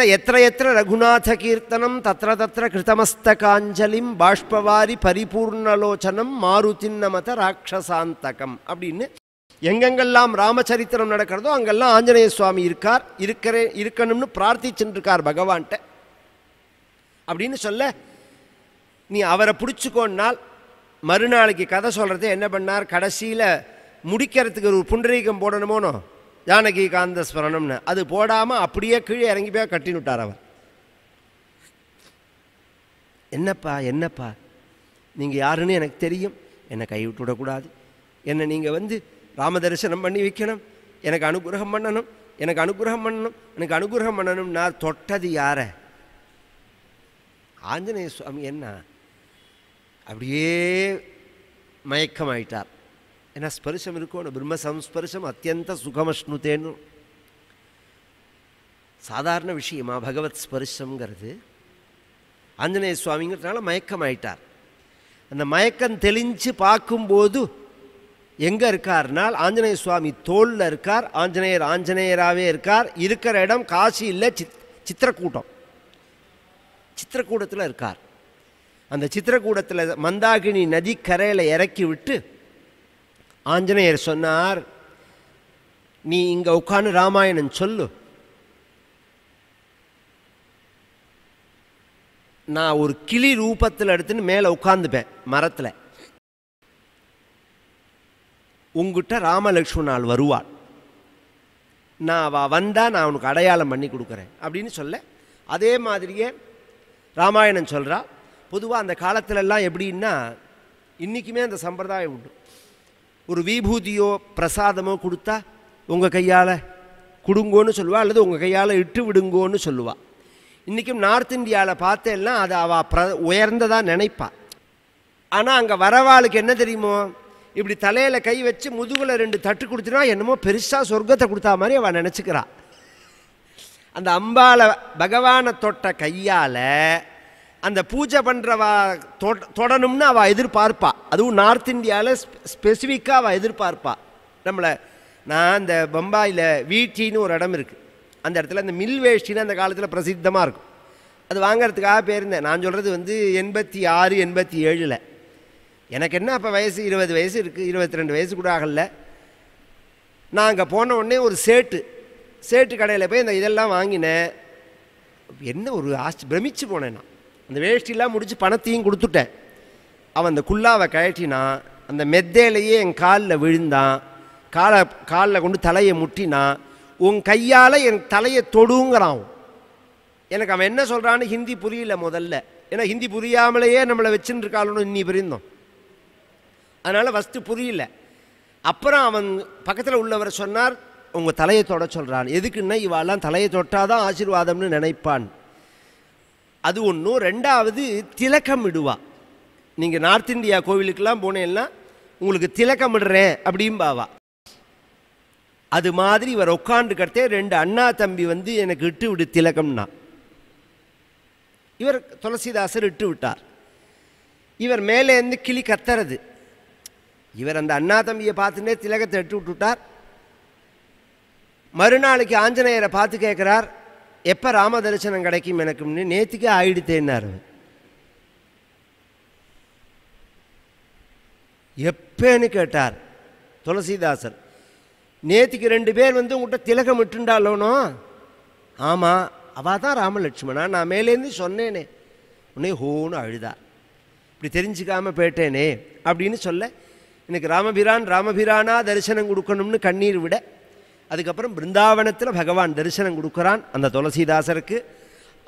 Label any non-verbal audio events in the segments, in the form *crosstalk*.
ஏன்னா எத்த எத்த ரகுநாத கீர்த்தனம் தத்திர தத்திர கிருதமஸ்தகாஞ்சலிம் பாஷ்பவாரி பரிபூர்ணலோச்சனம் மாருதின்னமத ராட்சசாந்தகம் அப்படின்னு எங்கெங்கெல்லாம் ராமச்சரித்திரம் நடக்கிறதோ அங்கெல்லாம் ஆஞ்சநேய சுவாமி இருக்கார் இருக்கிற இருக்கணும்னு பிரார்த்திச்சுருக்கார் பகவான்கிட்ட அப்படின்னு சொல்ல நீ அவரை பிடிச்சிக்கோன்னால் மறுநாளைக்கு கதை சொல்கிறது என்ன பண்ணார் கடைசியில் முடிக்கிறதுக்கு ஒரு புண்டரீகம் போடணுமோனோ ஜானகி காந்த ஸ்மரணம்னு அது போடாமல் அப்படியே கீழே இறங்கி போய் கட்டின்னு விட்டார் அவர் என்னப்பா என்னப்பா நீங்கள் யாருன்னு எனக்கு தெரியும் என்னை கைவிட்டு விடக்கூடாது என்னை நீங்கள் வந்து ராம தரிசனம் பண்ணி வைக்கணும் எனக்கு அனுகிரகம் பண்ணணும் எனக்கு அனுகிரகம் பண்ணணும் எனக்கு அனுகிரகம் பண்ணணும் நான் தொட்டது யாரை ஆஞ்சநேய சுவாமி என்ன அப்படியே மயக்கமாயிட்டார் ஏன்னா સ્પર્શમ இருக்கணும் બ્રહ્મ அத்தியந்த சுகமஷ்ணுதேன்னு சாதாரண விஷயமா பகவத் ஸ்பர்ஷங்கிறது ஆஞ்சநேய சுவாமிங்கிறதுனால மயக்கம் ஆயிட்டார் அந்த மயக்கம் தெளிஞ்சு பார்க்கும்போது எங்கே இருக்கார்னால் ஆஞ்சநேய சுவாமி தோளில் இருக்கார் ஆஞ்சநேயர் ஆஞ்சநேயராகவே இருக்கார் இருக்கிற இடம் காசி இல்லை சித் சித்திரக்கூட்டம் சித்திரக்கூடத்தில் இருக்கார் அந்த சித்திரக்கூடத்தில் மந்தாகினி நதி கரையில் இறக்கி விட்டு ஆஞ்சநேயர் சொன்னார் நீ இங்கே உட்காந்து ராமாயணம் சொல்லு நான் ஒரு கிளி ரூபத்தில் எடுத்துன்னு மேலே உட்காந்துப்பேன் மரத்தில் உங்ககிட்ட ராமலக்ஷ்மண் வருவாள் நான் அவ வந்தால் நான் உனக்கு அடையாளம் பண்ணி கொடுக்குறேன் அப்படின்னு சொல்ல அதே மாதிரியே ராமாயணம் சொல்கிறா பொதுவாக அந்த காலத்திலலாம் எப்படின்னா இன்றைக்குமே அந்த சம்பிரதாயம் உண்டு ஒரு விபூதியோ பிரசாதமோ கொடுத்தா உங்கள் கையால் கொடுங்கோன்னு சொல்லுவாள் அல்லது உங்கள் கையால் இட்டு விடுங்கோன்னு சொல்லுவாள் இன்றைக்கும் நார்த் இந்தியாவில் பார்த்தேன்னா அது அவள் பிர உயர்ந்ததாக நினைப்பாள் ஆனால் அங்கே வரவாளுக்கு என்ன தெரியுமோ இப்படி தலையில் கை வச்சு முதுகில் ரெண்டு தட்டு கொடுத்துனா என்னமோ பெருசாக சொர்க்கத்தை கொடுத்தா மாதிரி அவள் நினச்சிக்கிறாள் அந்த அம்பாவை பகவானை தொட்ட கையால் அந்த பூஜை பண்ணுறவ தொடணும்னு அவள் எதிர்பார்ப்பா அதுவும் நார்த் இந்தியாவில் ஸ்பெசிஃபிக்காக அவள் எதிர்பார்ப்பா நம்மளை நான் அந்த பம்பாயில் வீட்டின்னு ஒரு இடம் இருக்குது அந்த இடத்துல அந்த மில் வேஷ்டின்னு அந்த காலத்தில் பிரசித்தமாக இருக்கும் அது வாங்கிறதுக்காக போயிருந்தேன் நான் சொல்கிறது வந்து எண்பத்தி ஆறு எண்பத்தி ஏழில் எனக்கு என்ன அப்போ வயசு இருபது வயசு இருக்குது இருபத்தி ரெண்டு வயசு கூட ஆகலை நான் அங்கே போன உடனே ஒரு சேட்டு சேட்டு கடையில் போய் இந்த இதெல்லாம் வாங்கினேன் என்ன ஒரு ஆஸ்ட் பிரமிச்சு போனேன் நான் அந்த வேஷ்டிலாம் முடித்து பணத்தையும் கொடுத்துட்டேன் அவன் அந்த குல்லாவை கழட்டினான் அந்த மெத்தையிலேயே என் காலில் விழுந்தான் காலை காலில் கொண்டு தலையை முட்டினான் உன் கையால் என் தலையை தொடுங்கிறான் எனக்கு அவன் என்ன சொல்கிறான்னு ஹிந்தி புரியல முதல்ல ஏன்னா ஹிந்தி புரியாமலேயே நம்மளை வச்சுன்னு இருக்காளோன்னு இன்னி பிரிந்தோம் அதனால் ஃபஸ்ட்டு புரியல அப்புறம் அவன் பக்கத்தில் உள்ளவர் சொன்னார் உங்கள் தலையை தொட சொல்கிறான் எதுக்குன்னா இவாலாம் தலையை தொட்டாதான் ஆசீர்வாதம்னு நினைப்பான் அது ஒன்று ரெண்டாவது திலக்கம் இடுவா நீங்கள் நார்த் இந்தியா கோவிலுக்கெல்லாம் போனேன்னா உங்களுக்கு திலக்கம் இடுறேன் அப்படிம்பாவா அது மாதிரி இவர் உட்காந்துக்கிறதே ரெண்டு அண்ணா தம்பி வந்து எனக்கு இட்டு விடு திலக்கம்னா இவர் துளசிதாசர் இட்டு விட்டார் இவர் மேலேருந்து கிளி கத்துறது இவர் அந்த அண்ணா தம்பியை பார்த்துட்டே திலகத்தை எட்டு விட்டுவிட்டார் மறுநாளைக்கு ஆஞ்சநேயரை பார்த்து கேட்குறார் எப்போ ராம தரிசனம் கிடைக்கும் எனக்கும்னு நேற்றுக்கே ஆயிடுத்தேன்னாரு எப்பேன்னு கேட்டார் துளசிதாசர் நேற்றுக்கு ரெண்டு பேர் வந்து உங்கள்கிட்ட திலகம் விட்டுண்டாலோனோ ஆமாம் அவள் தான் ராமலட்சுமணா நான் மேலேருந்து சொன்னேனே உன்னே ஹோன்னு அழுதா இப்படி தெரிஞ்சுக்காமல் போயிட்டேனே அப்படின்னு சொல்ல எனக்கு ராமபிரான் ராமபிரானா தரிசனம் கொடுக்கணும்னு கண்ணீர் விட அதுக்கப்புறம் பிருந்தாவனத்தில் பகவான் தரிசனம் கொடுக்குறான் அந்த துளசிதாசருக்கு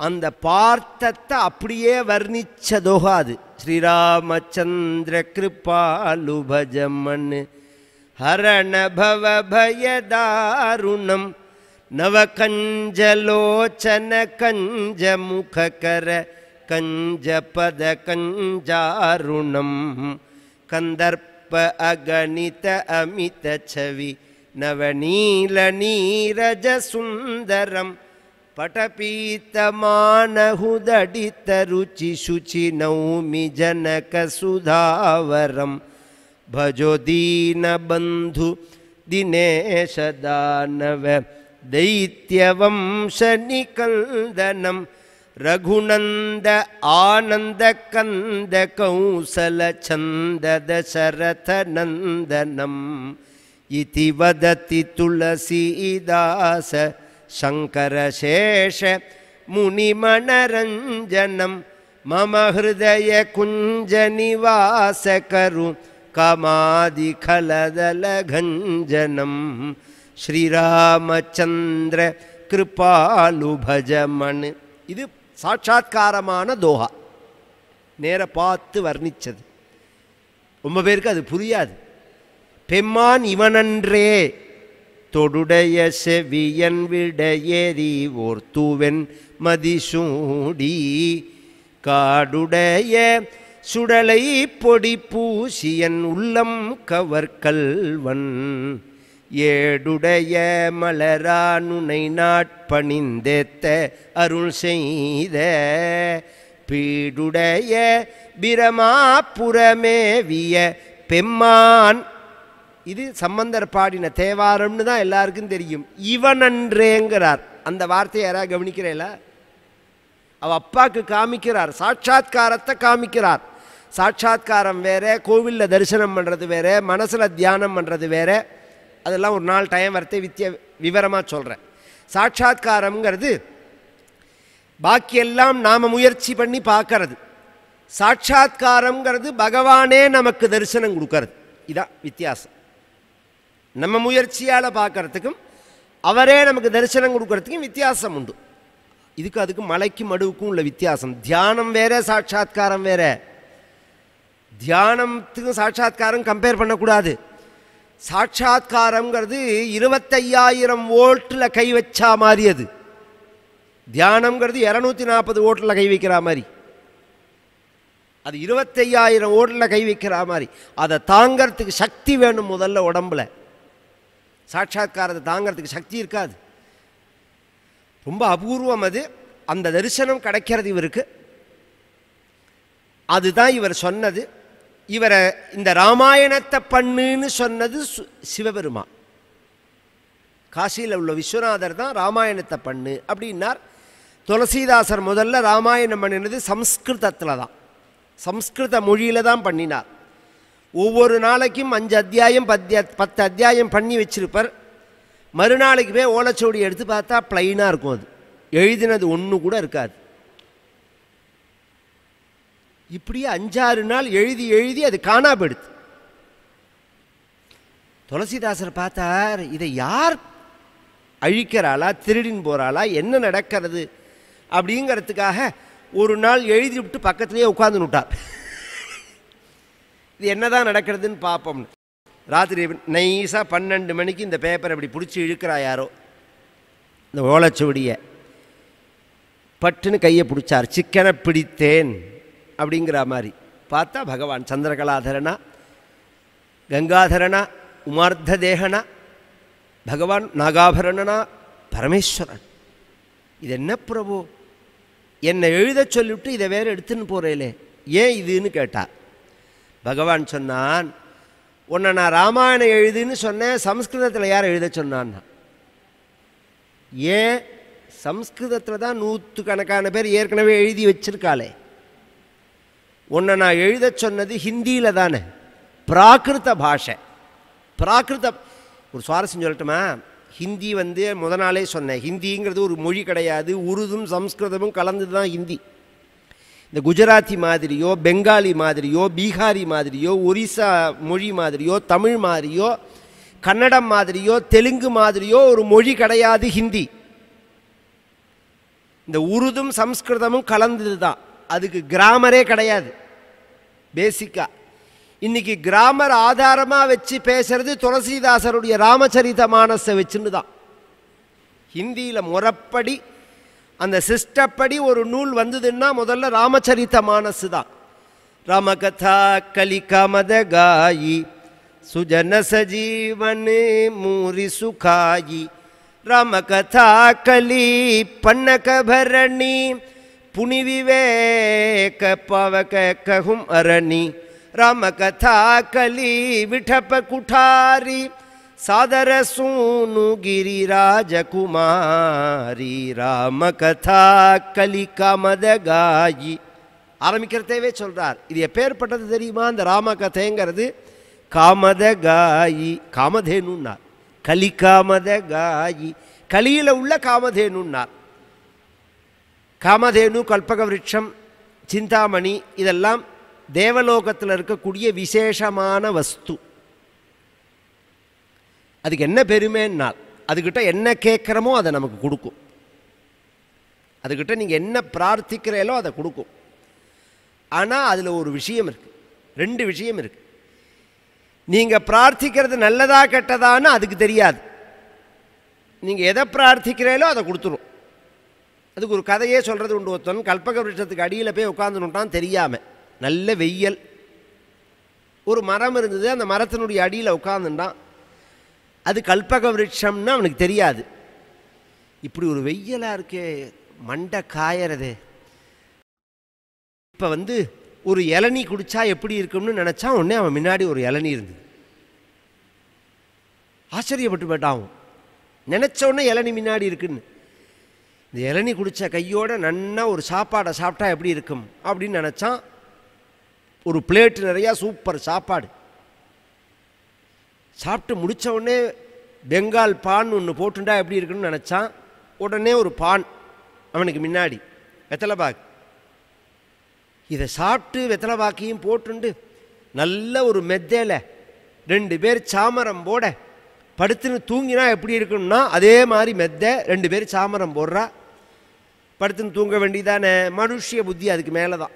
அந்த பார்த்தத்தை அப்படியே வர்ணிச்சதோகா அது ஸ்ரீராமச்சந்திர கிருபாலுபஜமன் ஹரணபவபயதாருணம் நவகஞ்சலோச்சன கஞ்ச கஞ்சபத கஞ்சாருணம் கந்தர்ப்ப அகணித அமித சவி नवनीलनीरजसुन्दरं पटपीतमानहुदडितरुचि शुचिनौमि जनकसुधावरं भजो दीनबन्धु दिनेशदानव दैत्यवंशनिकन्दनं रघुनन्द आनन्दकन्दकौसलछन्द दशरथनन्दनम् இதி வதத்தி துளசிதாச சங்கரசேஷ முனி மனரஞ்சனம் மம ஹய கரு கமாதி கலதலகஞ்சனம் ஸ்ரீராமச்சந்திர கிருபாலுபஜமன் இது சாட்சா்காரமான தோஹா நேர பார்த்து வர்ணித்தது ரொம்ப பேருக்கு அது புரியாது பெம்மான் இவனன்றே தொடுடைய செவியன் விடையேறி ஓர் தூவென் மதிசூடி காடுடைய சுடலை பொடி பூசியன் உள்ளம் கவர்கல்வன் ஏடுடைய மலரானுனை நாட்பணிந்தேத்த அருள் செய்த பீடுடைய பிரமா புறமேவிய பெம்மான் இது சம்பந்தர் பாடின தேவாரம்னு தான் எல்லாருக்கும் தெரியும் இவனன்றேங்கிறார் அந்த வார்த்தையை யாராவது கவனிக்கிறேல அவள் அப்பாவுக்கு காமிக்கிறார் சாட்சா்காரத்தை காமிக்கிறார் சாட்சா்காரம் வேறு கோவிலில் தரிசனம் பண்ணுறது வேறு மனசில் தியானம் பண்ணுறது வேறு அதெல்லாம் ஒரு நாள் டைம் வரத்தை வித்திய விவரமாக சொல்கிறேன் சாட்சா்காரம்ங்கிறது பாக்கியெல்லாம் நாம் முயற்சி பண்ணி பார்க்கறது சாட்சா்காரங்கிறது பகவானே நமக்கு தரிசனம் கொடுக்கறது இதான் வித்தியாசம் நம்ம முயற்சியால் பார்க்கறதுக்கும் அவரே நமக்கு தரிசனம் கொடுக்கறதுக்கும் வித்தியாசம் உண்டு இதுக்கு அதுக்கு மலைக்கும் மடுவுக்கும் உள்ள வித்தியாசம் தியானம் வேற சாட்சா்காரம் வேற தியானத்துக்கும் சாட்சா்காரம் கம்பேர் பண்ணக்கூடாது சாட்சா்காரங்கிறது இருபத்தையாயிரம் ஓல்ட்டில் கை வச்சா மாதிரி அது தியானங்கிறது இரநூத்தி நாற்பது ஓட்டில் கை வைக்கிற மாதிரி அது இருபத்தையாயிரம் ஓட்டில் கை வைக்கிற மாதிரி அதை தாங்கிறதுக்கு சக்தி வேணும் முதல்ல உடம்புல சாட்சா்காரத்தை தாங்கிறதுக்கு சக்தி இருக்காது ரொம்ப அபூர்வம் அது அந்த தரிசனம் கிடைக்கிறது இவருக்கு அதுதான் இவர் சொன்னது இவரை இந்த ராமாயணத்தை பண்ணுன்னு சொன்னது சிவபெருமா காசியில் உள்ள விஸ்வநாதர் தான் ராமாயணத்தை பண்ணு அப்படின்னார் துளசிதாசர் முதல்ல ராமாயணம் பண்ணினது சம்ஸ்கிருதத்தில் தான் சம்ஸ்கிருத மொழியில் தான் பண்ணினார் ஒவ்வொரு நாளைக்கும் அஞ்சு அத்தியாயம் பத்திய பத்து அத்தியாயம் பண்ணி வச்சிருப்பார் மறுநாளைக்கு போய் ஓலைச்சோடி எடுத்து பார்த்தா ப்ளைனாக இருக்கும் அது எழுதினது ஒன்று கூட இருக்காது இப்படியே அஞ்சாறு நாள் எழுதி எழுதி அது போயிடுது துளசிதாசர் பார்த்தார் இதை யார் அழிக்கிறாளா திருடின்னு போகிறாளா என்ன நடக்கிறது அப்படிங்கிறதுக்காக ஒரு நாள் எழுதி விட்டு பக்கத்துலேயே உட்காந்துன்னு விட்டார் இது என்னதான் நடக்கிறதுன்னு பார்ப்போம்னு ராத்திரி நைஸாக பன்னெண்டு மணிக்கு இந்த பேப்பரை இப்படி பிடிச்சி இழுக்கிறா யாரோ இந்த ஓலைச்சுவடியை பட்டுன்னு கையை பிடிச்சார் சிக்கனை பிடித்தேன் அப்படிங்கிற மாதிரி பார்த்தா பகவான் சந்திரகலாதரனா கங்காதரனா உமார்த்த தேகனா பகவான் நாகாபரணனா பரமேஸ்வரன் இது என்ன பிரபு என்னை எழுத சொல்லிவிட்டு இதை வேறு எடுத்துன்னு போகிறேலே ஏன் இதுன்னு கேட்டார் பகவான் சொன்னான் உன்னை நான் ராமாயணம் எழுதுன்னு சொன்னேன் சம்ஸ்கிருதத்தில் யார் எழுத சொன்னான் ஏன் சம்ஸ்கிருதத்தில் தான் நூற்று கணக்கான பேர் ஏற்கனவே எழுதி வச்சிருக்காளே உன்னை நான் எழுத சொன்னது ஹிந்தியில் தானே பிராகிருத பாஷை பிராகிருத ஒரு சுவாரஸ்யம் சொல்லட்டுமா ஹிந்தி வந்து முதனாலே நாளே சொன்னேன் ஹிந்திங்கிறது ஒரு மொழி கிடையாது உருதும் சம்ஸ்கிருதமும் கலந்து தான் ஹிந்தி இந்த குஜராத்தி மாதிரியோ பெங்காலி மாதிரியோ பீகாரி மாதிரியோ ஒரிசா மொழி மாதிரியோ தமிழ் மாதிரியோ கன்னடம் மாதிரியோ தெலுங்கு மாதிரியோ ஒரு மொழி கிடையாது ஹிந்தி இந்த உருதும் சம்ஸ்கிருதமும் கலந்தது தான் அதுக்கு கிராமரே கிடையாது பேசிக்காக இன்றைக்கி கிராமர் ஆதாரமாக வச்சு பேசுகிறது துளசிதாசருடைய ராமச்சரித மானஸை வச்சுன்னு தான் ஹிந்தியில் முறப்படி அந்த சிஸ்டப்படி ஒரு நூல் வந்ததுன்னா முதல்ல ராமச்சரித்த மானசு தான் ரமகதா கலிகமத காயி சுஜன சஜீவன் மூரி சுகாயி ரமகதா கலி பன்னகபரணி புனிவிவேக பவகும் அரணி ரமகதா கலி விட்டப்ப குட்டாரி சாதர સૂનું ગિરિરાજ ராம கதா கலிகமத காயி ஆரம்பிக்கிறதேவே சொல்கிறார் இது எப்பேற்பட்டது தெரியுமா அந்த ராம கதைங்கிறது காமத காயி காமதேனுன்னார் கலிகாமத காயி கலியில் உள்ள காமதேனுன்னார் காமதேனு கல்பக விருட்சம் சிந்தாமணி இதெல்லாம் தேவலோகத்தில் இருக்கக்கூடிய விசேஷமான வஸ்து அதுக்கு என்ன பெருமைன்னால் அதுக்கிட்ட என்ன கேட்குறமோ அதை நமக்கு கொடுக்கும் அதுக்கிட்ட நீங்கள் என்ன பிரார்த்திக்கிறீங்களோ அதை கொடுக்கும் ஆனால் அதில் ஒரு விஷயம் இருக்குது ரெண்டு விஷயம் இருக்குது நீங்கள் பிரார்த்திக்கிறது நல்லதா கெட்டதான்னு அதுக்கு தெரியாது நீங்கள் எதை பிரார்த்திக்கிறீங்களோ அதை கொடுத்துரும் அதுக்கு ஒரு கதையே சொல்கிறது உண்டு ஒருத்தன் கல்பக விருட்சத்துக்கு அடியில் போய் உட்காந்துனுட்டான் தெரியாமல் நல்ல வெயில் ஒரு மரம் இருந்தது அந்த மரத்தினுடைய அடியில் உட்காந்துட்டான் அது கல்பக விரட்சம்னு அவனுக்கு தெரியாது இப்படி ஒரு வெயிலாக இருக்கே மண்டை காயறது இப்போ வந்து ஒரு இளநி குடித்தா எப்படி இருக்கும்னு நினச்சா உடனே அவன் முன்னாடி ஒரு இளநீ இருந்தது ஆச்சரியப்பட்டு போயிட்டான் நினச்ச உடனே இளநி முன்னாடி இருக்குன்னு இந்த இளநி குடித்த கையோட நன்னா ஒரு சாப்பாடை சாப்பிட்டா எப்படி இருக்கும் அப்படின்னு நினச்சான் ஒரு பிளேட்டு நிறையா சூப்பர் சாப்பாடு சாப்பிட்டு முடித்த உடனே பெங்கால் பான் ஒன்று போட்டுண்டா எப்படி இருக்குன்னு நினச்சான் உடனே ஒரு பான் அவனுக்கு முன்னாடி வெத்தலை பாக்கு இதை சாப்பிட்டு வெத்தலை பாக்கையும் போட்டுண்டு நல்ல ஒரு மெத்தையில் ரெண்டு பேர் சாமரம் போட படுத்துன்னு தூங்கினா எப்படி இருக்கணும்னா அதே மாதிரி மெத்த ரெண்டு பேர் சாமரம் போடுறா படுத்துன்னு தூங்க வேண்டியதானே மனுஷிய புத்தி அதுக்கு மேலே தான்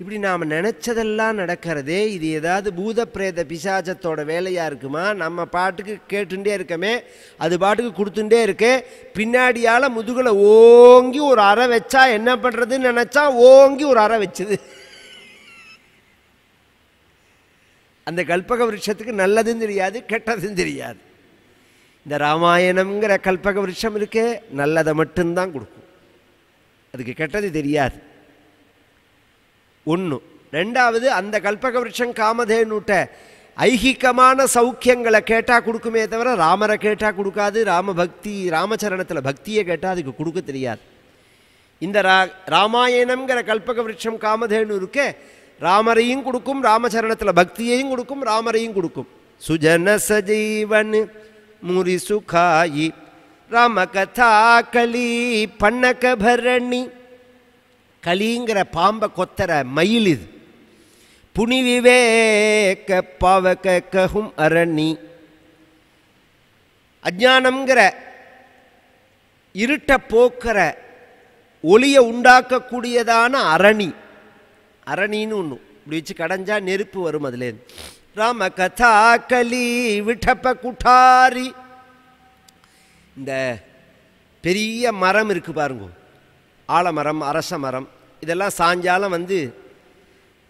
இப்படி நாம் நினச்சதெல்லாம் நடக்கிறதே இது ஏதாவது பூத பிரேத பிசாஜத்தோட வேலையாக இருக்குமா நம்ம பாட்டுக்கு கேட்டுட்டே இருக்கமே அது பாட்டுக்கு கொடுத்துட்டே இருக்கு பின்னாடியால் முதுகில் ஓங்கி ஒரு அறை வச்சா என்ன பண்ணுறதுன்னு நினச்சா ஓங்கி ஒரு அறை வச்சுது அந்த கல்பக விருஷத்துக்கு நல்லதும் தெரியாது கெட்டதும் தெரியாது இந்த ராமாயணம்ங்கிற கல்பக விருஷம் இருக்கு நல்லதை மட்டும்தான் கொடுக்கும் அதுக்கு கெட்டது தெரியாது ஒன்று ரெண்டாவது அந்த கல்பக விரட்சம் காமதேனுட்ட ஐகிக்கமான சௌக்கியங்களை கேட்டால் கொடுக்குமே தவிர ராமரை கேட்டால் கொடுக்காது ராம பக்தி ராமச்சரணத்தில் பக்தியை கேட்டால் அதுக்கு கொடுக்க தெரியாது இந்த ரா ராமாயணம்ங்கிற கல்பக விரட்சம் காமதேனு இருக்கே ராமரையும் கொடுக்கும் ராமச்சரணத்தில் பக்தியையும் கொடுக்கும் ராமரையும் கொடுக்கும் சுஜன சஜீவன் ராம ராமகதா களி பன்னக பரணி கலிங்கிற பாம்பை கொத்தர மயில் இது புனி விவேக பாவக ககும் அரணி அஜானம்ங்கிற இருட்ட போக்கிற ஒளியை உண்டாக்கக்கூடியதான அரணி அரணின்னு ஒன்று இப்படி வச்சு கடைஞ்சா நெருப்பு வரும் அதுலேருந்து ராம கதா கலி விட்டப்ப குட்டாரி இந்த பெரிய மரம் இருக்குது பாருங்க ஆலமரம் அரச மரம் இதெல்லாம் சாயங்காலம் வந்து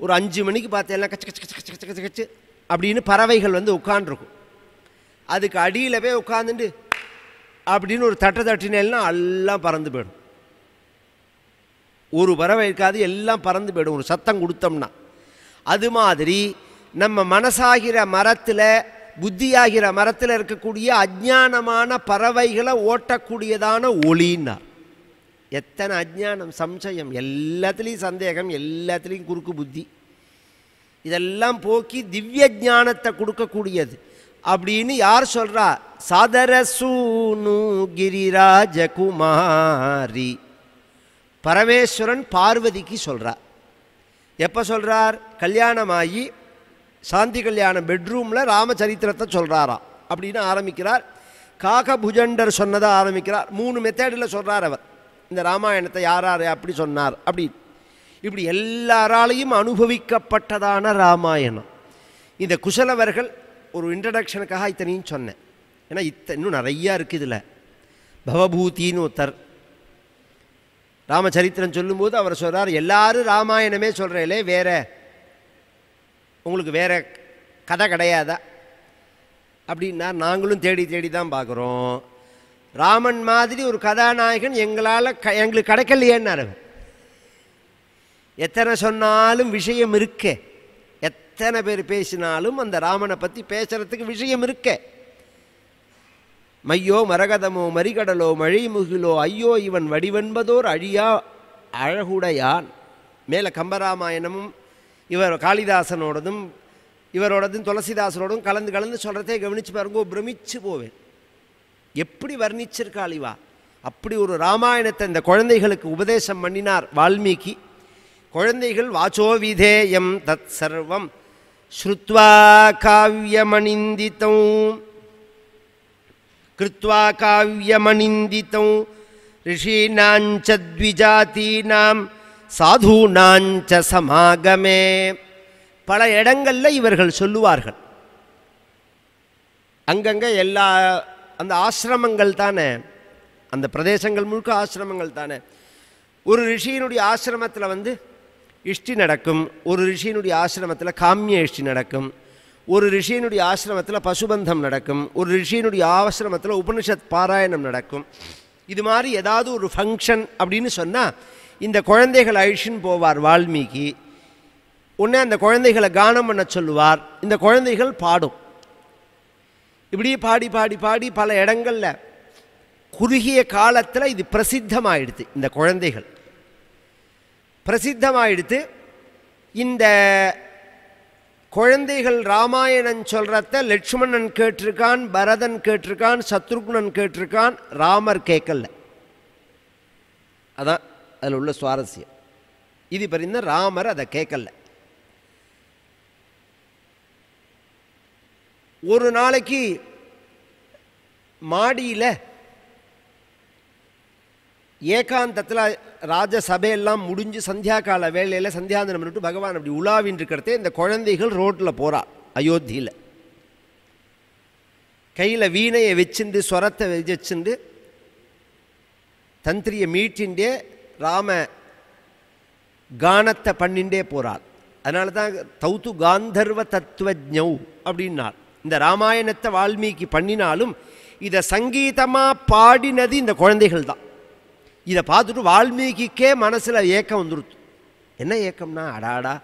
ஒரு அஞ்சு மணிக்கு பார்த்தேன்னா கச்சு கச்சு கச்சு கச்சு கச்சு கச்சு அப்படின்னு பறவைகள் வந்து உட்காண்டிருக்கும் அதுக்கு அடியில் போய் உட்காந்துட்டு அப்படின்னு ஒரு தட்டை தட்டினேன்னா எல்லாம் பறந்து போயிடும் ஒரு பறவை இருக்காது எல்லாம் பறந்து போயிடும் ஒரு சத்தம் கொடுத்தோம்னா அது மாதிரி நம்ம மனசாகிற மரத்தில் புத்தியாகிற மரத்தில் இருக்கக்கூடிய அஜானமான பறவைகளை ஓட்டக்கூடியதான ஒளின்னார் எத்தனை அஜ்ஞானம் சம்சயம் எல்லாத்துலேயும் சந்தேகம் எல்லாத்துலேயும் குறுக்கு புத்தி இதெல்லாம் போக்கி திவ்ய ஜானத்தை கொடுக்கக்கூடியது அப்படின்னு யார் சொல்கிறா சதரசூனு கிரிராஜகுமாரி பரமேஸ்வரன் பார்வதிக்கு சொல்கிறார் எப்போ சொல்கிறார் கல்யாணமாகி சாந்தி கல்யாணம் பெட்ரூமில் ராமச்சரித்திரத்தை சொல்கிறாராம் அப்படின்னு ஆரம்பிக்கிறார் காகபுஜண்டர் சொன்னதாக ஆரம்பிக்கிறார் மூணு மெத்தேடில் சொல்கிறார் அவர் இந்த ராமாயணத்தை யார் யார் அப்படி சொன்னார் அப்படி இப்படி எல்லாராலையும் அனுபவிக்கப்பட்டதான ராமாயணம் இந்த குசலவர்கள் ஒரு இன்ட்ரடக்ஷனுக்காக இத்தனையும் சொன்னேன் ஏன்னா இத்தனை இன்னும் நிறையா இருக்குது இதில் பவபூத்தின்னு ஒருத்தர் ராமச்சரித்திரம் சொல்லும்போது அவர் சொல்கிறார் எல்லாரும் ராமாயணமே சொல்கிறேலே வேற உங்களுக்கு வேற கதை கிடையாதா அப்படின்னா நாங்களும் தேடி தேடி தான் பார்க்குறோம் ராமன் மாதிரி ஒரு கதாநாயகன் எங்களால் க எங்களுக்கு கிடைக்கலையேன்னாரு எத்தனை சொன்னாலும் விஷயம் இருக்க எத்தனை பேர் பேசினாலும் அந்த ராமனை பற்றி பேசுகிறதுக்கு விஷயம் இருக்க மையோ மரகதமோ மறிகடலோ மழைமுகிலோ ஐயோ இவன் வடிவென்பதோர் அழியா அழகுடையான் மேலே கம்பராமாயணமும் இவர் காளிதாசனோடதும் இவரோடதும் துளசிதாசனோடும் கலந்து கலந்து சொல்கிறதே கவனித்து பாருங்கோ பிரமிச்சு போவேன் எப்படி வர்ணிச்சிருக்காள் இவா அப்படி ஒரு ராமாயணத்தை இந்த குழந்தைகளுக்கு உபதேசம் பண்ணினார் வால்மீகி குழந்தைகள் வாச்சோ விதேயம் தத் சர்வம் ஸ்ருத்வா காவியமணிந்தித்தம் கிருத்வா காவியமணிந்தித்தம் ரிஷீனாஞ்ச த்விஜாத்தீனாம் சாதுனாஞ்ச சமாகமே பல இடங்களில் இவர்கள் சொல்லுவார்கள் அங்கங்கே எல்லா அந்த ஆசிரமங்கள் தானே அந்த பிரதேசங்கள் முழுக்க ஆசிரமங்கள் தானே ஒரு ரிஷியினுடைய ஆசிரமத்தில் வந்து இஷ்டி நடக்கும் ஒரு ரிஷியினுடைய ஆசிரமத்தில் காமிய இஷ்டி நடக்கும் ஒரு ரிஷியினுடைய ஆசிரமத்தில் பசுபந்தம் நடக்கும் ஒரு ரிஷியினுடைய ஆசிரமத்தில் உபனிஷத் பாராயணம் நடக்கும் இது மாதிரி ஏதாவது ஒரு ஃபங்க்ஷன் அப்படின்னு சொன்னால் இந்த குழந்தைகள் அழிச்சின்னு போவார் வால்மீகி உடனே அந்த குழந்தைகளை கானம் பண்ண சொல்லுவார் இந்த குழந்தைகள் பாடும் இப்படி பாடி பாடி பாடி பல இடங்களில் குறுகிய காலத்தில் இது பிரசித்தமாயிடுது இந்த குழந்தைகள் பிரசித்தமாயிடுது இந்த குழந்தைகள் ராமாயணம் சொல்கிறத லட்சுமணன் கேட்டிருக்கான் பரதன் கேட்டிருக்கான் சத்ருக்னன் கேட்டிருக்கான் ராமர் கேட்கல அதான் அதில் உள்ள சுவாரஸ்யம் இது பரிந்த ராமர் அதை கேட்கல ஒரு நாளைக்கு மாடியில் ஏகாந்தத்தில் ராஜசபையெல்லாம் முடிஞ்சு சந்தியா கால வேலையில் சந்தியாந்தனம் பண்ணிட்டு பகவான் அப்படி உலாவின் இருக்கிறதே இந்த குழந்தைகள் ரோட்டில் போகிறா அயோத்தியில் கையில் வீணையை வச்சிருந்து ஸ்வரத்தை வச்சிருந்து தந்திரியை மீட்டின்றே ராம கானத்தை பண்ணிண்டே போகிறார் அதனால தான் தௌத்து காந்தர்வ தத்துவ தத்துவஜவ் அப்படின்னார் இந்த ராமாயணத்தை வால்மீகி பண்ணினாலும் இதை சங்கீதமாக பாடினது இந்த குழந்தைகள் தான் இதை பார்த்துட்டு வால்மீகிக்கே மனசில் ஏக்கம் வந்துடுது என்ன ஏக்கம்னா அடாடா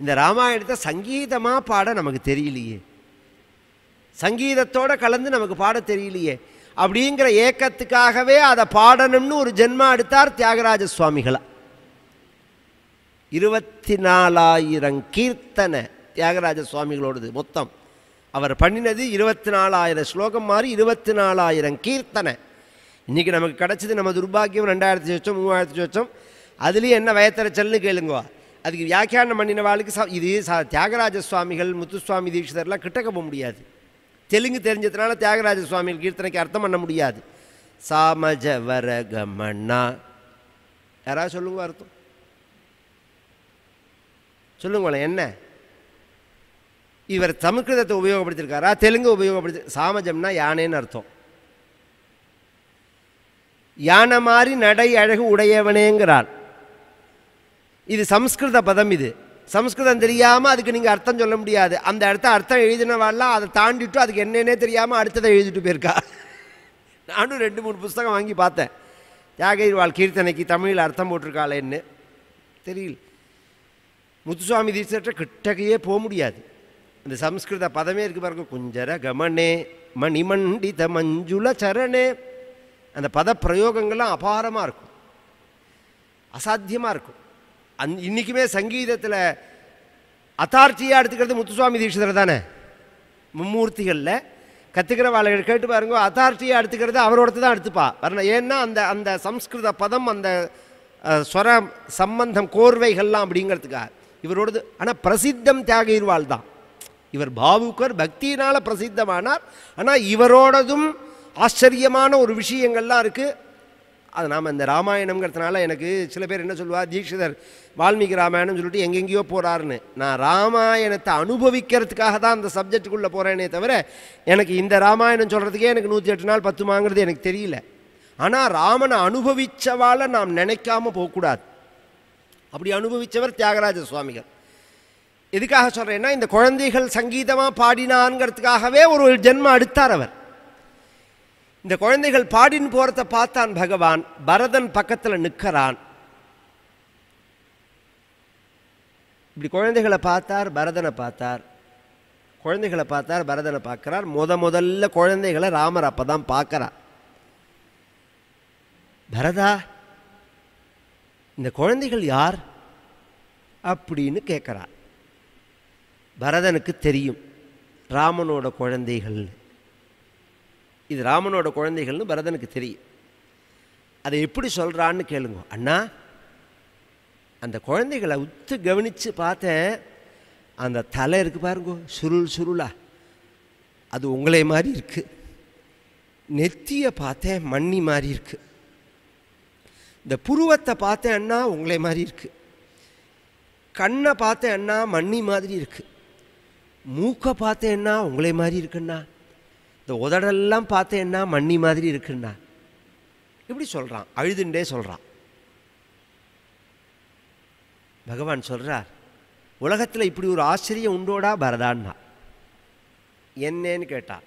இந்த ராமாயணத்தை சங்கீதமாக பாட நமக்கு தெரியலையே சங்கீதத்தோடு கலந்து நமக்கு பாட தெரியலையே அப்படிங்கிற ஏக்கத்துக்காகவே அதை பாடணும்னு ஒரு ஜென்மா எடுத்தார் தியாகராஜ சுவாமிகளா இருபத்தி நாலாயிரம் கீர்த்தனை தியாகராஜ சுவாமிகளோடது மொத்தம் அவர் பண்ணினது இருபத்தி நாலாயிரம் ஸ்லோகம் மாதிரி இருபத்தி நாலாயிரம் கீர்த்தனை இன்றைக்கி நமக்கு கிடச்சது நம்ம துர்பாகியம் ரெண்டாயிரத்தி சொச்சம் மூவாயிரத்தி சொச்சம் அதுலேயும் என்ன வயத்தரைச்சல்னு கேளுங்கோ அதுக்கு வியாக்கியானம் பண்ணின வாழ்க்கை சா இது சா தியாகராஜ சுவாமிகள் முத்துசுவாமி தீட்சிதர்லாம் கிட்டக்க போக முடியாது தெலுங்கு தெரிஞ்சதுனால தியாகராஜ சுவாமிகள் கீர்த்தனைக்கு அர்த்தம் பண்ண முடியாது சாமஜ வரகமண்ணா யாராவது சொல்லுங்க அர்த்தம் சொல்லுங்களேன் என்ன இவர் சமஸ்கிருதத்தை உபயோகப்படுத்தியிருக்காரா தெலுங்கு உபயோகப்படுத்தி சாமஜம்னா யானைன்னு அர்த்தம் யானை மாதிரி நடை அழகு உடையவனேங்கிறார் இது சம்ஸ்கிருத பதம் இது சம்ஸ்கிருதம் தெரியாமல் அதுக்கு நீங்கள் அர்த்தம் சொல்ல முடியாது அந்த இடத்த அர்த்தம் எழுதினவாள்லாம் அதை தாண்டிட்டு அதுக்கு என்னென்னே தெரியாமல் அடுத்ததை எழுதிட்டு போயிருக்கா *laughs* நானும் ரெண்டு மூணு புஸ்தகம் வாங்கி பார்த்தேன் தியாகரிவாள் கீர்த்தனைக்கு தமிழில் அர்த்தம் போட்டிருக்காளேன்னு தெரியல முத்துசுவாமி தீட்சர்கிட்ட கிட்டக்கையே போக முடியாது இந்த சம்ஸ்கிருத பதமே இருக்குது பாருங்க குஞ்சர கமனே மணிமண்டித மஞ்சுள சரணே அந்த பத பிரயோகங்கள்லாம் அபாரமாக இருக்கும் அசாத்தியமாக இருக்கும் அந் இன்றைக்குமே சங்கீதத்தில் அத்தார்ச்சியாக எடுத்துக்கிறது முத்துசுவாமி தீட்சிதர் தானே மும்மூர்த்திகளில் கற்றுக்கிற வாழ்கள் கேட்டு பாருங்க அத்தார்ச்சியாக எடுத்துக்கிறது அவரோடத்து தான் எடுத்துப்பா வரணும் ஏன்னா அந்த அந்த சம்ஸ்கிருத பதம் அந்த ஸ்வர சம்பந்தம் கோர்வைகள்லாம் அப்படிங்கிறதுக்காக இவரோடது ஆனால் பிரசித்தம் தியாகிர்வாள் தான் இவர் பாவுக்கர் பக்தியினால் பிரசித்தமானார் ஆனால் இவரோடதும் ஆச்சரியமான ஒரு விஷயங்கள்லாம் இருக்குது அது நாம் இந்த ராமாயணங்கிறதுனால எனக்கு சில பேர் என்ன சொல்லுவார் தீட்சிதர் வால்மீகி ராமாயணம் சொல்லிட்டு எங்கெங்கேயோ போகிறாருன்னு நான் ராமாயணத்தை அனுபவிக்கிறதுக்காக தான் அந்த சப்ஜெக்டுக்குள்ளே போகிறேனே தவிர எனக்கு இந்த ராமாயணம் சொல்கிறதுக்கே எனக்கு நூற்றி எட்டு நாள் பத்துமாங்கிறது எனக்கு தெரியல ஆனால் ராமனை அனுபவித்தவாளை நாம் நினைக்காமல் போகக்கூடாது அப்படி அனுபவித்தவர் தியாகராஜ சுவாமிகள் எதுக்காக சொல்கிறேன்னா இந்த குழந்தைகள் சங்கீதமாக பாடினான்ங்கிறதுக்காகவே ஒரு ஜென்மம் அடுத்தார் அவர் இந்த குழந்தைகள் பாடின்னு போகிறத பார்த்தான் பகவான் பரதன் பக்கத்தில் நிற்கிறான் இப்படி குழந்தைகளை பார்த்தார் பரதனை பார்த்தார் குழந்தைகளை பார்த்தார் பரதனை பார்க்குறார் முத முதல்ல குழந்தைகளை ராமர் அப்போ தான் பார்க்குறார் பரதா இந்த குழந்தைகள் யார் அப்படின்னு கேட்குறார் பரதனுக்கு தெரியும் ராமனோட குழந்தைகள் இது ராமனோட குழந்தைகள்னு பரதனுக்கு தெரியும் அதை எப்படி சொல்கிறான்னு கேளுங்க அண்ணா அந்த குழந்தைகளை உத்து கவனித்து பார்த்தேன் அந்த தலை இருக்குது பாருங்க சுருள் சுருளா அது உங்களே மாதிரி இருக்குது நெத்தியை பார்த்தேன் மண்ணி மாதிரி இருக்குது இந்த புருவத்தை பார்த்தேன் அண்ணா உங்களே மாதிரி இருக்குது கண்ணை பார்த்தேன் அண்ணா மண்ணி மாதிரி இருக்குது மூக்கை பார்த்தேன்னா உங்களே மாதிரி இருக்குன்னா இந்த உதடெல்லாம் பார்த்தேன்னா மண்ணி மாதிரி இருக்குன்னா இப்படி சொல்கிறான் அழுதுண்டே சொல்கிறான் பகவான் சொல்கிறார் உலகத்தில் இப்படி ஒரு ஆச்சரியம் உண்டோடா பரதான்னா என்னன்னு கேட்டா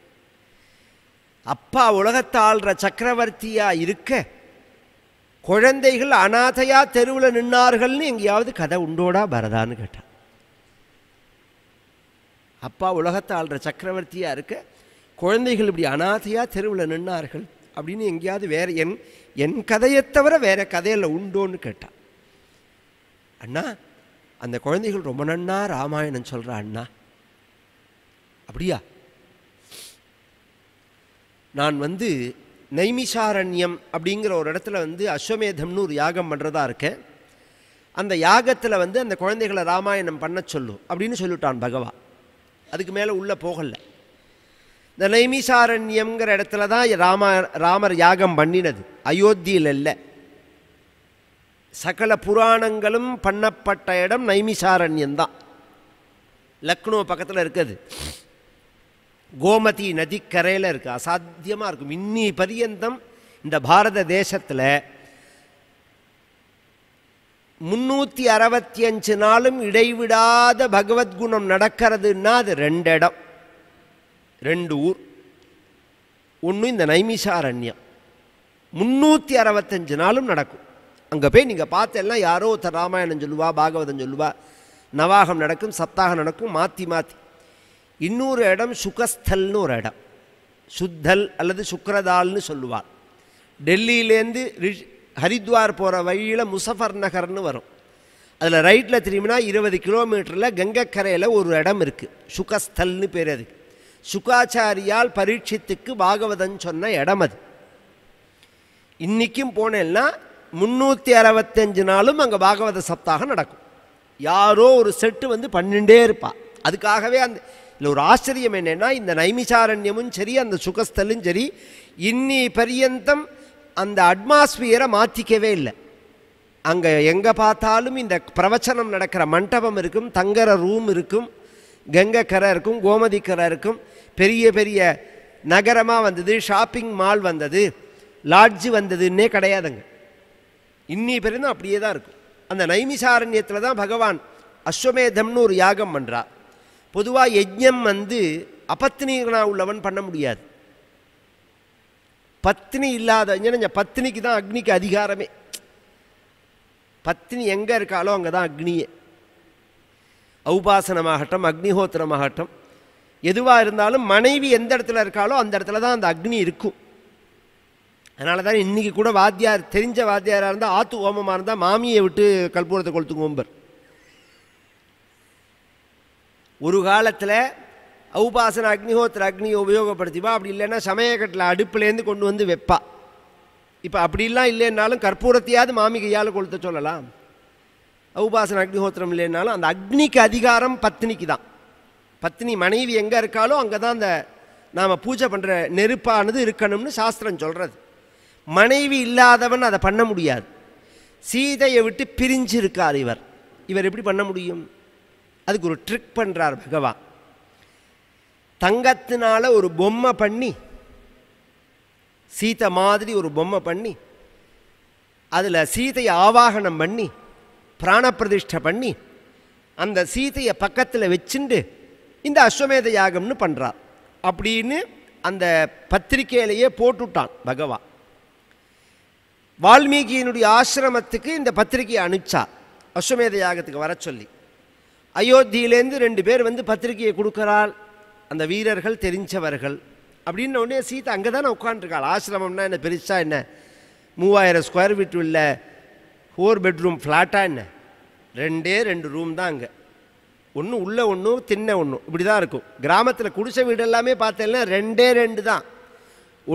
அப்பா உலகத்தாள்ற சக்கரவர்த்தியாக இருக்க குழந்தைகள் அனாதையாக தெருவில் நின்னார்கள்னு எங்கேயாவது கதை உண்டோடா பரதான்னு கேட்டா அப்பா உலகத்தை ஆள்ற சக்கரவர்த்தியாக இருக்க குழந்தைகள் இப்படி அனாதையாக தெருவில் நின்னார்கள் அப்படின்னு எங்கேயாவது வேறு என் என் கதையை தவிர வேறு கதையில் உண்டோன்னு கேட்டான் அண்ணா அந்த குழந்தைகள் ரொம்ப நன்னா ராமாயணம் சொல்கிறா அண்ணா அப்படியா நான் வந்து நைமிஷாரண்யம் அப்படிங்கிற ஒரு இடத்துல வந்து அஸ்வமேதம்னு ஒரு யாகம் பண்ணுறதா இருக்கேன் அந்த யாகத்தில் வந்து அந்த குழந்தைகளை ராமாயணம் பண்ண சொல்லும் அப்படின்னு சொல்லிவிட்டான் பகவான் அதுக்கு மேலே உள்ளே போகலை இந்த நைமிசாரண்யம்ங்கிற இடத்துல தான் ராம ராமர் யாகம் பண்ணினது அயோத்தியில் இல்லை சகல புராணங்களும் பண்ணப்பட்ட இடம் நைமிசாரண்யந்தான் லக்னோ பக்கத்தில் இருக்குது கோமதி நதிக்கரையில் இருக்குது அசாத்தியமாக இருக்கும் இன்னி பரியந்தம் இந்த பாரத தேசத்தில் முன்னூற்றி அறுபத்தி அஞ்சு நாளும் இடைவிடாத பகவத்குணம் நடக்கிறதுன்னா அது ரெண்டு இடம் ரெண்டு ஊர் ஒன்று இந்த நைமிஷாரண்யம் முந்நூற்றி அறுபத்தஞ்சு நாளும் நடக்கும் அங்கே போய் நீங்கள் பார்த்தெல்லாம் யாரோ ஒருத்தர் ராமாயணம் சொல்லுவா பாகவதம் சொல்லுவா நவாகம் நடக்கும் சப்தாகம் நடக்கும் மாற்றி மாற்றி இன்னொரு இடம் சுகஸ்தல்னு ஒரு இடம் சுத்தல் அல்லது சுக்கரதால்னு சொல்லுவார் டெல்லியிலேருந்து ரிஷ் ஹரித்வார் போகிற வழியில் முசஃபர் நகர்னு வரும் அதில் ரைட்டில் திரும்பினா இருபது கிலோமீட்டரில் கங்கக்கரையில் ஒரு இடம் இருக்குது சுகஸ்தல்னு பேர் அது சுகாச்சாரியால் பரீட்சித்துக்கு பாகவதன் சொன்ன இடம் அது இன்றைக்கும் போனேன்னா முந்நூற்றி அறுபத்தஞ்சு நாளும் அங்கே பாகவத சப்தாக நடக்கும் யாரோ ஒரு செட்டு வந்து பன்னெண்டே இருப்பாள் அதுக்காகவே அந்த இல்லை ஒரு ஆச்சரியம் என்னென்னா இந்த நைமிசாரண்யமும் சரி அந்த சுகஸ்தலும் சரி இன்னி பரியந்தம் அந்த அட்மாஸ்பியரை மாற்றிக்கவே இல்லை அங்கே எங்கே பார்த்தாலும் இந்த பிரவச்சனம் நடக்கிற மண்டபம் இருக்கும் தங்குற ரூம் இருக்கும் கங்கைக்கரை இருக்கும் கோமதிக்கரை இருக்கும் பெரிய பெரிய நகரமாக வந்தது ஷாப்பிங் மால் வந்தது லாட்ஜு வந்ததுன்னே கிடையாதுங்க இன்னி பெருந்தும் அப்படியே தான் இருக்கும் அந்த நைமிசாரண்யத்தில் தான் பகவான் அஸ்வமேதம்னு ஒரு யாகம் பண்ணுறா பொதுவாக யஜ்யம் வந்து அபத்னீகனா உள்ளவன் பண்ண முடியாது பத்னி இல்லாத பத்னிக்கு தான் அக்னிக்கு அதிகாரமே பத்னி எங்கே இருக்காலோ அங்கே தான் அக்னியே ஔபாசனமாகட்டும் அக்னிஹோத்திரமாகட்டும் எதுவாக இருந்தாலும் மனைவி எந்த இடத்துல இருக்காலோ அந்த இடத்துல தான் அந்த அக்னி இருக்கும் அதனால தான் இன்றைக்கி கூட வாத்தியார் தெரிஞ்ச வாத்தியாராக இருந்தால் ஆத்து ஓமமாக இருந்தால் மாமியை விட்டு கல்பூரத்தை கொளுத்துங்க ஒரு காலத்தில் உபாசனை அக்னிஹோத்திர அக்னியை உபயோகப்படுத்திவா அப்படி இல்லைன்னா சமயக்கட்டில் அடுப்புலேருந்து கொண்டு வந்து வைப்பா இப்போ அப்படிலாம் இல்லைன்னாலும் கற்பூரத்தையாவது மாமிகையால் கொளுத்த சொல்லலாம் உபாசன அக்னிஹோத்திரம் இல்லைன்னாலும் அந்த அக்னிக்கு அதிகாரம் பத்தினிக்கு தான் பத்தினி மனைவி எங்கே இருக்காலோ அங்கே தான் அந்த நாம் பூஜை பண்ணுற நெருப்பானது இருக்கணும்னு சாஸ்திரம் சொல்கிறது மனைவி இல்லாதவன் அதை பண்ண முடியாது சீதையை விட்டு பிரிஞ்சு இருக்கார் இவர் இவர் எப்படி பண்ண முடியும் அதுக்கு ஒரு ட்ரிக் பண்ணுறார் பகவான் தங்கத்தினால ஒரு பொம்மை பண்ணி சீதை மாதிரி ஒரு பொம்மை பண்ணி அதில் சீதையை ஆவாகனம் பண்ணி பிராணப்பிரதிஷ்டை பண்ணி அந்த சீதையை பக்கத்தில் வச்சுண்டு இந்த அஸ்வமேத யாகம்னு பண்ணுறார் அப்படின்னு அந்த பத்திரிகையிலேயே போட்டுட்டான் பகவான் வால்மீகியினுடைய ஆசிரமத்துக்கு இந்த பத்திரிகையை அனுப்பிச்சா அஸ்வமேத யாகத்துக்கு வர சொல்லி அயோத்தியிலேருந்து ரெண்டு பேர் வந்து பத்திரிகையை கொடுக்குறாள் அந்த வீரர்கள் தெரிஞ்சவர்கள் அப்படின்ன உடனே சீதா அங்கே தானே உட்காந்துருக்காள் ஆசிரமம்னா என்ன பெருசாக என்ன மூவாயிரம் ஸ்கொயர் ஃபீட் உள்ள ஃபோர் பெட்ரூம் ஃப்ளாட்டாக என்ன ரெண்டே ரெண்டு ரூம் தான் அங்கே ஒன்று உள்ளே ஒன்றும் தின்ன ஒன்றும் இப்படி தான் இருக்கும் கிராமத்தில் குடிச்ச வீடு எல்லாமே பார்த்தேன்னா ரெண்டே ரெண்டு தான்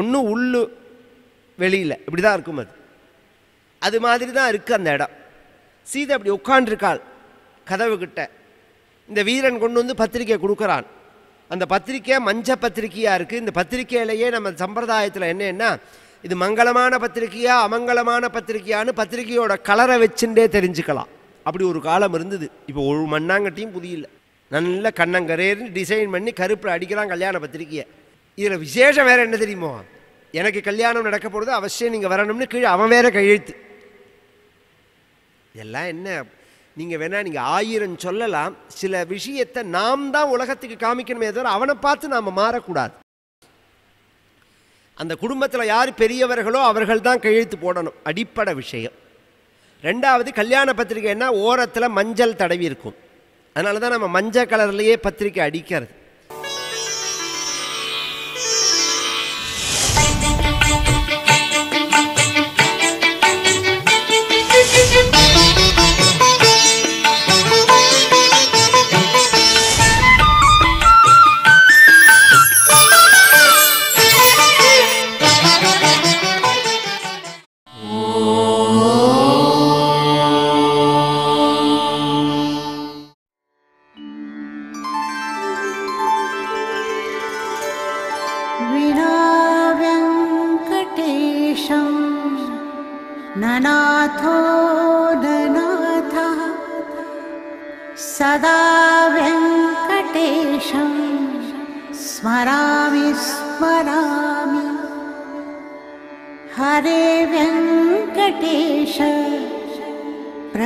ஒன்று உள்ளு வெளியில் இப்படி தான் இருக்கும் அது அது மாதிரி தான் இருக்குது அந்த இடம் சீதை அப்படி உட்காண்டிருக்காள் கதவுக்கிட்ட இந்த வீரன் கொண்டு வந்து பத்திரிக்கை கொடுக்குறான் அந்த பத்திரிக்கை மஞ்ச பத்திரிக்கையாக இருக்குது இந்த பத்திரிக்கையிலேயே நம்ம சம்பிரதாயத்தில் என்னென்னா இது மங்களமான பத்திரிக்கையா அமங்கலமான பத்திரிக்கையான்னு பத்திரிக்கையோட கலரை வச்சுட்டே தெரிஞ்சுக்கலாம் அப்படி ஒரு காலம் இருந்தது இப்போ ஒரு மண்ணாங்கட்டியும் புதியில்லை நல்ல கண்ணங்கரேன்னு டிசைன் பண்ணி கருப்பில் அடிக்கலாம் கல்யாண பத்திரிக்கையை இதில் விசேஷம் வேறு என்ன தெரியுமோ எனக்கு கல்யாணம் நடக்க போகிறது அவசியம் நீங்கள் வரணும்னு கீழே அவன் வேற கையெழுத்து இதெல்லாம் என்ன நீங்கள் வேணால் நீங்கள் ஆயிரம் சொல்லலாம் சில விஷயத்தை நாம் தான் உலகத்துக்கு காமிக்கணுமே தவிர அவனை பார்த்து நாம் மாறக்கூடாது அந்த குடும்பத்தில் யார் பெரியவர்களோ அவர்கள் தான் கையெழுத்து போடணும் அடிப்படை விஷயம் ரெண்டாவது கல்யாண பத்திரிக்கைன்னா ஓரத்தில் மஞ்சள் தடவி இருக்கும் அதனால தான் நம்ம மஞ்சள் கலர்லேயே பத்திரிக்கை அடிக்கிறது